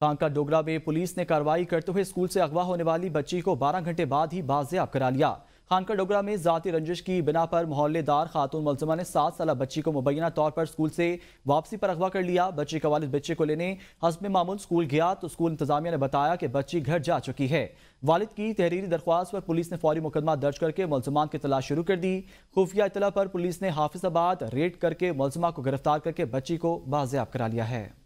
कांका डोगरा में पुलिस ने कार्रवाई करते हुए स्कूल से अगवा होने वाली बच्ची को 12 घंटे बाद ही बाजियाब करा लिया खानका डोगरा में जाती रंजिश की बिना पर मोहल्लेदार खातून मुलजमा ने सात साल बच्ची को मुबैना तौर पर स्कूल से वापसी पर अगवा कर लिया बच्ची का वालिद बच्चे को लेने हसब मामूल स्कूल गया तो स्कूल इंतजामिया ने बताया कि बच्ची घर जा चुकी है वालिद की तहरीरी दरख्वास्त पर पुलिस ने फौरी मुकदमा दर्ज करके मुलजमान की तलाश शुरू कर दी खुफिया इतला पर पुलिस ने हाफिजाबाद रेड करके मुलजमा को गिरफ्तार करके बच्ची को बाजियाब करा लिया है